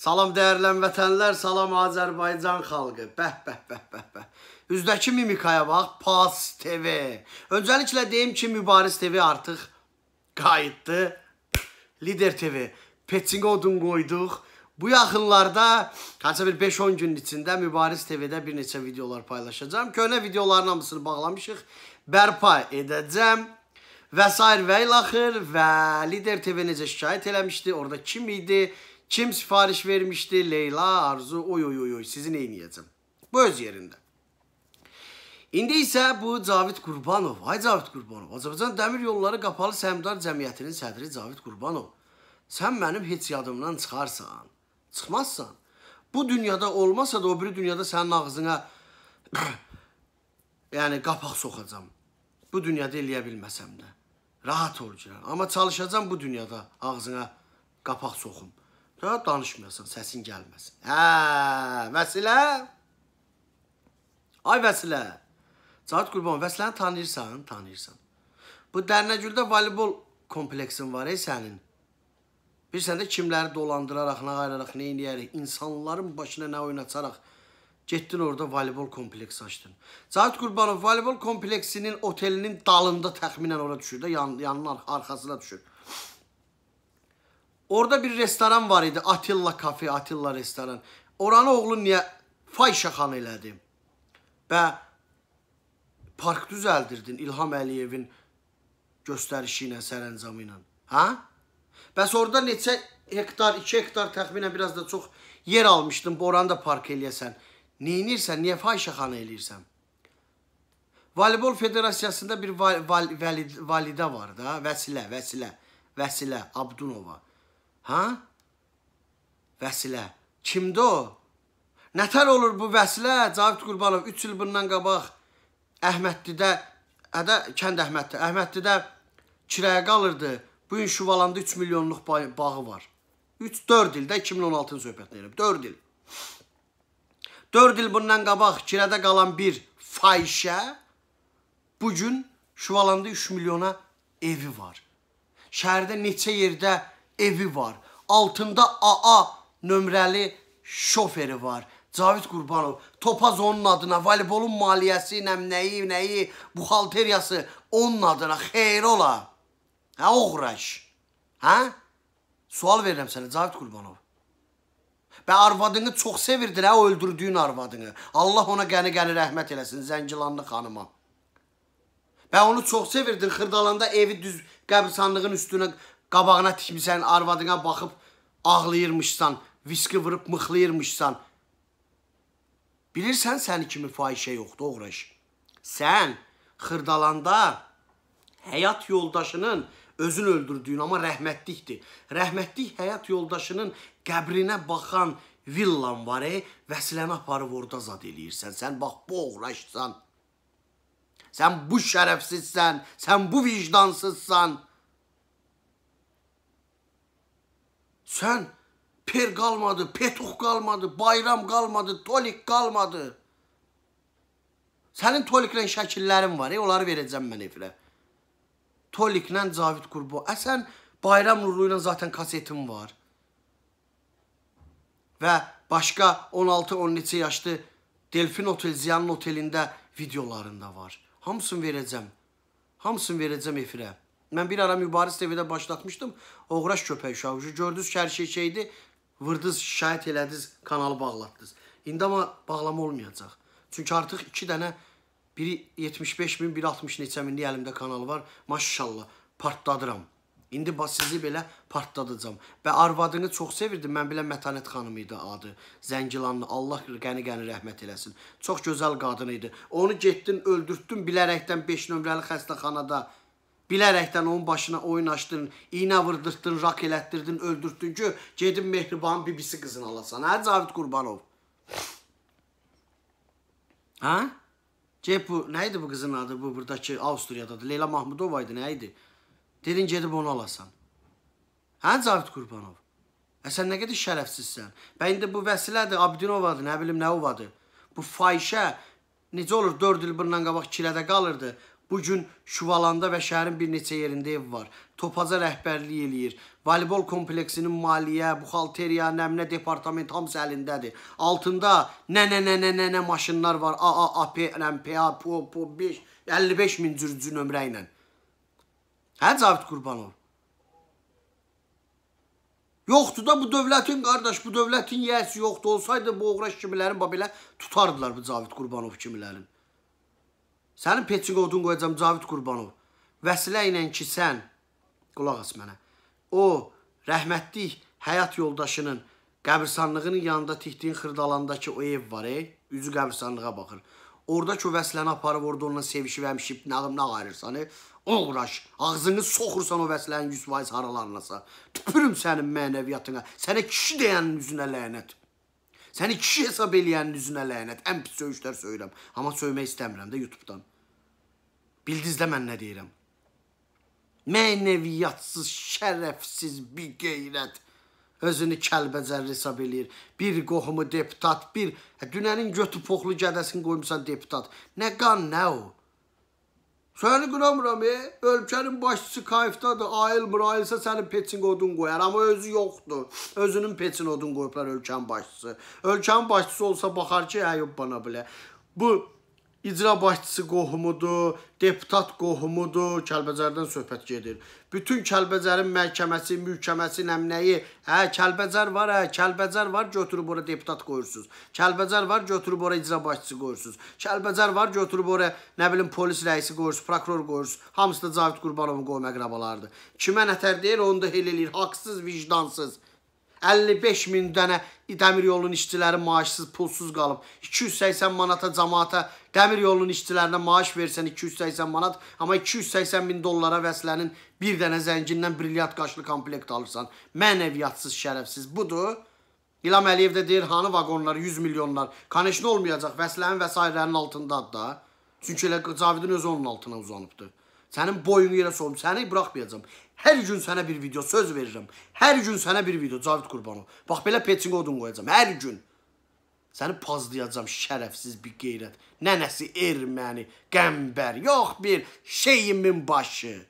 Salam dəyərlən vətənlər, salam Azərbaycan xalqı. Bəh, bəh, bəh, bəh, bəh. Üzdəki mimikaya bax, PAS TV. Öncəliklə deyim ki, Mübariz TV artıq qayıtdı. Lider TV. Peçinə odun qoyduq. Bu yaxınlarda, hansısa bir 5-10 günün içində Mübariz TV-də bir neçə videolar paylaşacağam. Köhnə videoların hamısını bağlamışıq. Bərpa edəcəm. Vəsair vəyl axır və Lider TV necə şikayət eləmişdi, orada kim idi, kim sifariş vermişdi, Leyla, Arzu, oy oy oy oy sizi neyniyəcəm? Bu öz yerində. İndi isə bu Cavid Qurbanov, ay Cavid Qurbanov, Azərbaycan Dəmir Yolları Qapalı Səhmdar Cəmiyyətinin sədri Cavid Qurbanov, sən mənim heç yadımdan çıxarsan, çıxmazsan, bu dünyada olmasa da o biri dünyada sənin ağzına yəni qapaq soxacam. Bu dünyada eləyə bilməsəm də. Rahat ol Ceylan. Amma çalışacam bu dünyada ağzına qapaq soxum. Da danışmayasan, səsin gəlməsin. Hə, Vəsilə? Ay Vəsilə. Cavad Qurban, Vəsiləni tanıyırsan, tanıyırsan. Bu Dərnəgüldə voleybol kompleksin var ey sənin. Bilirsən də kimləri dolandıraraq, nə qayraraq, nə eləyərək, insanların başına nə oynataraq Getdin orada voleybol kompleksi açdın. Cahit Qurbanov voleybol kompleksinin otelinin dalında təxminən ora düşür də, yan, yanının arxasına düşür. Orada bir restoran var idi. Atilla kafe, Atilla restoran. Oranı oğlun niyə fay şaxan elədi? Və park düzəldirdin İlham Əliyevin göstərişi ilə, sərəncamı ilə. Hə? Bəs orada neçə hektar, 2 hektar təxminən biraz da çox yer almışdın. Bu oranı da park eləyəsən. Neynirsən, niyə fahişəxana eləyirsən? Voleybol Federasiyasında bir val val valid validə var da, Vəsilə, Vəsilə, Vəsilə Abdunova. Ha? Vəsilə. Kimdə o? Nətər olur bu Vəsilə? Cavid Qurbanov 3 il bundan qabaq Əhmədlidə, ədə hə kənd Əhmədli, Əhmədlidə kirəyə qalırdı. Bu gün Şuvalanda 3 milyonluq bağı var. 3-4 ildə 2016-cı söhbətini edib. 4 il. 4 il bundan qabaq kirədə qalan bir fahişə bugün Şuvalanda 3 milyona evi var. Şəhərdə neçə yerdə evi var. Altında AA nömrəli şoferi var. Cavid Qurbanov, topaz onun adına, voleybolun maliyyəsi ilə nəyi, nəyi, buxalteriyası onun adına, xeyr ola. Hə, oğraş. Hə? Sual verirəm sənə, Cavid Qurbanov. Və arvadını çox sevirdir hə, o öldürdüyün arvadını. Allah ona qəni-qəni rəhmət eləsin, Zəngilanlı xanıma. Və onu çox sevirdin, xırdalanda evi düz qəbirsanlığın üstünə qabağına tikmisən, arvadına baxıb ağlayırmışsan, viski vırıb mıxlayırmışsan. Bilirsən səni kimi fahişə yoxdur oğraş. Sən xırdalanda həyat yoldaşının özün öldürdüyün amma rəhmətlikdir. Rəhmətlik həyat yoldaşının qəbrinə baxan villan var, e, vəsiləni aparıb orada zad eləyirsən. Sən bax bu oğraşsan. Sən bu şərəfsizsən, sən bu vicdansızsan. Sən per qalmadı, petuq qalmadı, bayram qalmadı, tolik qalmadı. Sənin toliklə şəkillərin var, e, onları verəcəm mən efirə. Toliklə Cavid Qurbo. Əsən Bayram Nurlu ilə zaten kasetim var. Və başqa 16-13 yaşlı Delfin Otel, Ziyanın Otelində videolarında var. Hamısını verəcəm. Hamısını verəcəm efirə. Mən bir ara Mübariz TV-də başlatmışdım. Oğraş köpək uşağı. Gördünüz ki, hər şey şeydi. Vırdınız, şahid elədiniz, kanalı bağlatdınız. İndi amma bağlama olmayacaq. Çünki artıq iki dənə Biri 75 min, biri 60 neçə minlik əlimdə kanal var. Maşallah, partladıram. İndi bax sizi belə partladacam. Və arvadını çox sevirdi. Mən bilən Mətanət xanım idi adı. Zəngilanlı. Allah qəni-qəni rəhmət eləsin. Çox gözəl qadın idi. Onu getdin, öldürtdün bilərəkdən 5 nömrəli xəstəxanada. Bilərəkdən onun başına oyun açdın, iynə vurdurtdun, rak elətdirdin, öldürtdün ki, gedin Mehribanın bibisi qızını alasan. Hə Cavid Qurbanov? Hə? Gedib bu, nə idi bu qızın adı bu buradakı Avstriyadadır. Leyla Mahmudova idi, nə idi? Dedin gedib onu alasan. Hə Cavid Qurbanov. Ə sən nə qədər şərəfsizsən. Bə indi bu Vəsilədir, Abdinovadır, nə bilim nə ovadır. Bu fahişə necə olur 4 il bundan qabaq kilədə qalırdı. Bu gün Şuvalanda və şəhərin bir neçə yerində ev var. Topaca rəhbərlik eləyir. Voleybol kompleksinin maliyyə, buxalteriya, nəmnə departament hamısı əlindədir. Altında nə nə nə nə nə, nə maşınlar var. A A A P N P A P O P 5 55 min cürcü nömrə ilə. Hə Cavid Qurbanov. Yoxdur da bu dövlətin qardaş, bu dövlətin yiyəsi yoxdur. Olsaydı bu oğraş kimilərin bax belə tutardılar bu Cavid Qurbanov kimilərin. Sənin peçiqə odun qoyacam Cavid Qurbanov. Vəsilə ilə ki sən qulaq as mənə. O rəhmətlik həyat yoldaşının qəbirstanlığının yanında tikdiyin xırdalandakı o ev var, e? Üzü qəbirstanlığa baxır. Orda ki o vəsiləni aparıb orada onunla sevişib həmişib nağım nə ayırırsan, e? Uğraş, ağzını soxursan o vəsilənin 100% haralanlasa. Tüpürüm sənin mənəviyyatına. Sənə kişi deyənin üzünə lənət. Səni kişi hesab eləyənin üzünə lənət. Ən pis söyüşlər söyürəm. Amma söymək istəmirəm də YouTube-dan. Bildiz də mən nə deyirəm? Mənəviyyatsız, şərəfsiz bir qeyrət özünü kəlbəcər hesab eləyir. Bir qohumu deputat, bir e, dünənin götü poxlu gədəsini qoymusan deputat. Nə qan, nə o? Səni qıramıram, e? ölkənin başçısı kayıfdadır, ayıl mırayılsa sənin peçin odun qoyar, amma özü yoxdur. Özünün peçin odun qoyublar ölkənin başçısı. Ölkənin başçısı olsa baxar ki, hə, yox bana bilə. Bu icra başçısı qohumudur, deputat qohumudur, Kəlbəcərdən söhbət gedir. Bütün Kəlbəcərin məhkəməsi, mülkəməsi, nəmnəyi, hə, Kəlbəcər var, hə, Kəlbəcər var, götürüb ora deputat qoyursunuz. Kəlbəcər var, götürüb ora icra başçısı qoyursunuz. Kəlbəcər var, götürüb ora, nə bilim, polis rəisi qoyursunuz, prokuror qoyursunuz. Hamısı da Cavid Qurbanovun qoyum əqrabalarıdır. Kimə nətər deyir, onu da hel eləyir, haqsız, vicdansız. 55 min dənə dəmir yolunun işçiləri maaşsız, pulsuz qalıb. 280 manata cəmaata dəmir yolunun işçilərinə maaş versən 280 manat, amma 280 min dollara vəslənin bir dənə zəngindən brilyant qaşlı komplekt alırsan. Mənəviyyatsız, şərəfsiz. Budur. İlham Əliyev də deyir, hanı vaqonlar 100 milyonlar. Kaneşin olmayacaq, vəslənin vəsairənin altındadır da. Çünki elə Cavidin özü onun altına uzanıbdır. Sənin boyunu yerə soğum, səni buraxmayacam. Hər gün sənə bir video, söz verirəm. Hər gün sənə bir video, Cavid Qurbanov. Bax, belə peçinqə odun qoyacam, hər gün. Səni pazlayacam, şərəfsiz bir qeyrət. Nənəsi erməni, qəmbər, yox bir şeyimin başı.